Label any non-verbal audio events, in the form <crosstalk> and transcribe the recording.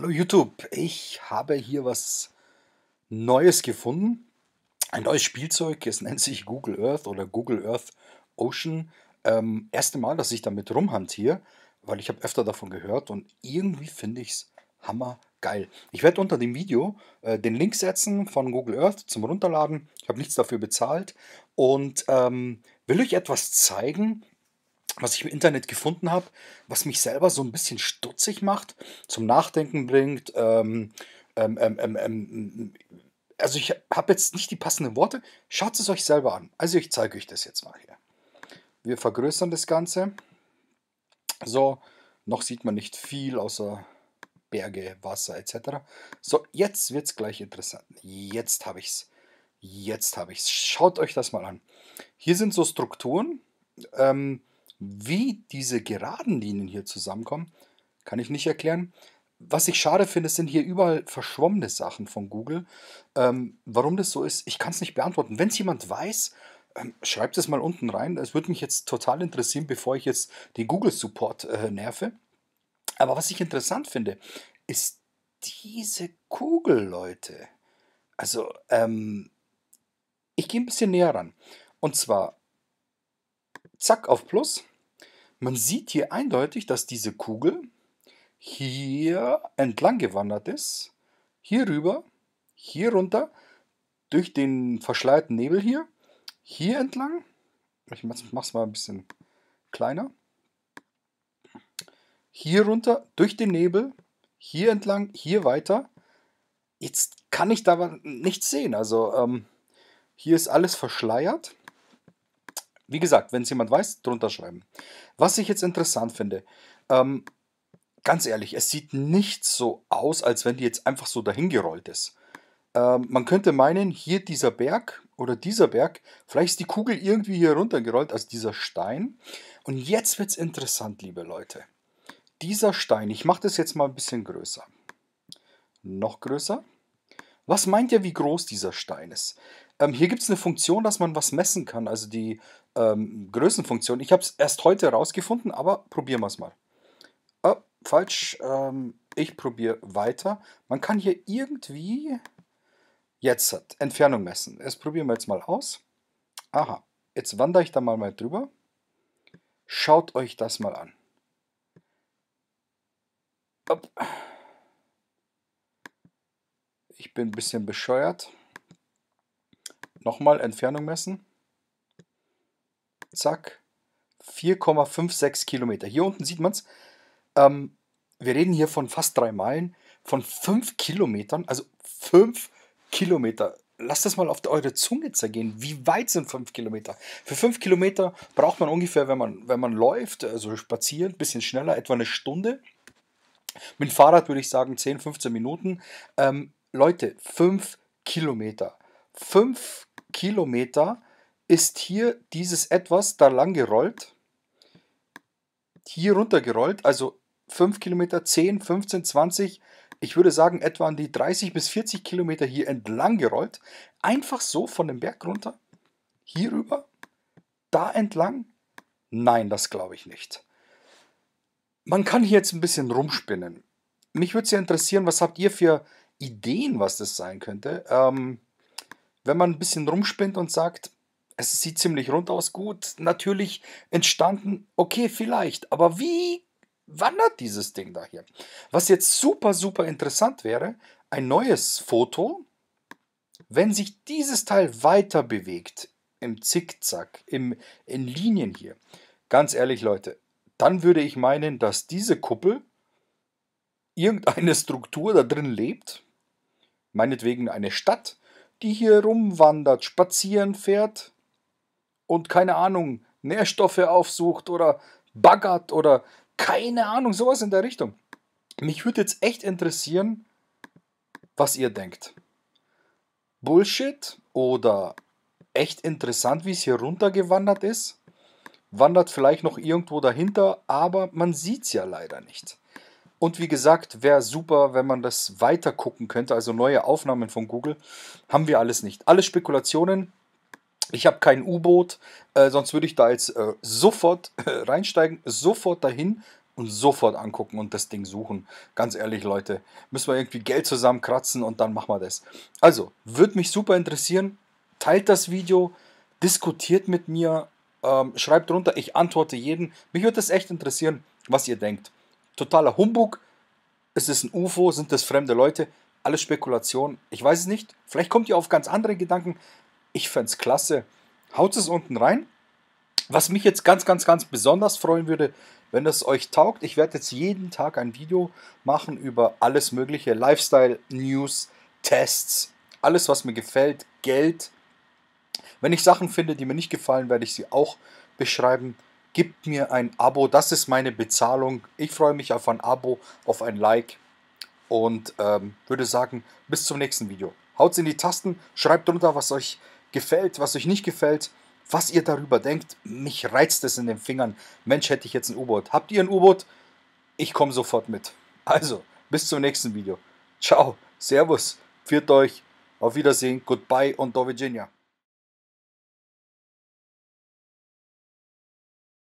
Hallo YouTube, ich habe hier was Neues gefunden. Ein neues Spielzeug, es nennt sich Google Earth oder Google Earth Ocean. Ähm, erste Mal, dass ich damit rumhantiere, weil ich habe öfter davon gehört und irgendwie finde ich es hammergeil. Ich werde unter dem Video äh, den Link setzen von Google Earth zum Runterladen. Ich habe nichts dafür bezahlt und ähm, will euch etwas zeigen, was ich im Internet gefunden habe, was mich selber so ein bisschen stutzig macht, zum Nachdenken bringt. Ähm, ähm, ähm, ähm, ähm also ich habe jetzt nicht die passenden Worte. Schaut es euch selber an. Also ich zeige euch das jetzt mal hier. Wir vergrößern das Ganze. So, noch sieht man nicht viel außer Berge, Wasser etc. So, jetzt wird es gleich interessant. Jetzt habe ich es. Jetzt habe ich es. Schaut euch das mal an. Hier sind so Strukturen. Ähm, wie diese geraden Linien hier zusammenkommen, kann ich nicht erklären. Was ich schade finde, sind hier überall verschwommene Sachen von Google. Ähm, warum das so ist, ich kann es nicht beantworten. Wenn es jemand weiß, ähm, schreibt es mal unten rein. Es würde mich jetzt total interessieren, bevor ich jetzt den Google Support äh, nerve. Aber was ich interessant finde, ist diese Kugel, Leute. Also, ähm, ich gehe ein bisschen näher ran. Und zwar zack auf Plus. Man sieht hier eindeutig, dass diese Kugel hier entlang gewandert ist, hier rüber, hier runter, durch den verschleierten Nebel hier, hier entlang. Ich mache es mal ein bisschen kleiner. Hier runter, durch den Nebel, hier entlang, hier weiter. Jetzt kann ich da nichts sehen. Also ähm, hier ist alles verschleiert. Wie gesagt, wenn es jemand weiß, drunter schreiben. Was ich jetzt interessant finde, ähm, ganz ehrlich, es sieht nicht so aus, als wenn die jetzt einfach so dahingerollt ist. Ähm, man könnte meinen, hier dieser Berg oder dieser Berg, vielleicht ist die Kugel irgendwie hier runtergerollt, also dieser Stein. Und jetzt wird es interessant, liebe Leute. Dieser Stein, ich mache das jetzt mal ein bisschen größer. Noch größer. Was meint ihr, wie groß dieser Stein ist? Ähm, hier gibt es eine Funktion, dass man was messen kann, also die ähm, Größenfunktion. Ich habe es erst heute herausgefunden, aber probieren wir es mal. Oh, falsch, ähm, ich probiere weiter. Man kann hier irgendwie jetzt hat Entfernung messen. Das probieren wir jetzt mal aus. Aha, jetzt wandere ich da mal, mal drüber. Schaut euch das mal an. Oh ich bin ein bisschen bescheuert. Nochmal Entfernung messen. Zack. 4,56 Kilometer. Hier unten sieht man es. Ähm, wir reden hier von fast drei Meilen, von fünf Kilometern, also fünf Kilometer. Lasst das mal auf eure Zunge zergehen. Wie weit sind fünf Kilometer? Für fünf Kilometer braucht man ungefähr, wenn man, wenn man läuft, also spazieren, ein bisschen schneller, etwa eine Stunde. Mit dem Fahrrad würde ich sagen 10, 15 Minuten. Ähm, Leute, fünf Kilometer. Fünf Kilometer ist hier dieses etwas da lang gerollt, hier runter gerollt, also 5 Kilometer, 10, 15, 20, ich würde sagen etwa an die 30 bis 40 Kilometer hier entlang gerollt, einfach so von dem Berg runter, hier rüber, da entlang? Nein, das glaube ich nicht. Man kann hier jetzt ein bisschen rumspinnen. Mich würde es ja interessieren, was habt ihr für Ideen, was das sein könnte. Ähm, wenn man ein bisschen rumspinnt und sagt, es sieht ziemlich rund aus, gut, natürlich entstanden, okay, vielleicht, aber wie wandert dieses Ding da hier? Was jetzt super, super interessant wäre, ein neues Foto, wenn sich dieses Teil weiter bewegt, im Zickzack, im, in Linien hier, ganz ehrlich, Leute, dann würde ich meinen, dass diese Kuppel irgendeine Struktur da drin lebt, meinetwegen eine Stadt, die hier rumwandert, spazieren fährt und keine Ahnung, Nährstoffe aufsucht oder baggert oder keine Ahnung, sowas in der Richtung. Mich würde jetzt echt interessieren, was ihr denkt. Bullshit oder echt interessant, wie es hier runtergewandert ist? Wandert vielleicht noch irgendwo dahinter, aber man sieht es ja leider nicht. Und wie gesagt, wäre super, wenn man das weiter gucken könnte, also neue Aufnahmen von Google. Haben wir alles nicht. Alle Spekulationen. Ich habe kein U-Boot, äh, sonst würde ich da jetzt äh, sofort äh, <laughs> reinsteigen, sofort dahin und sofort angucken und das Ding suchen. Ganz ehrlich, Leute, müssen wir irgendwie Geld zusammenkratzen und dann machen wir das. Also, würde mich super interessieren. Teilt das Video, diskutiert mit mir, ähm, schreibt drunter, ich antworte jeden. Mich würde das echt interessieren, was ihr denkt totaler Humbug. Es ist ein UFO, sind das fremde Leute. Alles Spekulation. Ich weiß es nicht. Vielleicht kommt ihr auf ganz andere Gedanken. Ich fände es klasse. Haut es unten rein. Was mich jetzt ganz, ganz, ganz besonders freuen würde, wenn es euch taugt. Ich werde jetzt jeden Tag ein Video machen über alles Mögliche. Lifestyle, News, Tests, alles, was mir gefällt, Geld. Wenn ich Sachen finde, die mir nicht gefallen, werde ich sie auch beschreiben gibt mir ein Abo, das ist meine Bezahlung. Ich freue mich auf ein Abo, auf ein Like und ähm, würde sagen, bis zum nächsten Video. Haut's in die Tasten, schreibt drunter, was euch gefällt, was euch nicht gefällt, was ihr darüber denkt. Mich reizt es in den Fingern. Mensch, hätte ich jetzt ein U-Boot. Habt ihr ein U-Boot? Ich komme sofort mit. Also, bis zum nächsten Video. Ciao, Servus, führt euch, auf Wiedersehen, Goodbye und Do Virginia.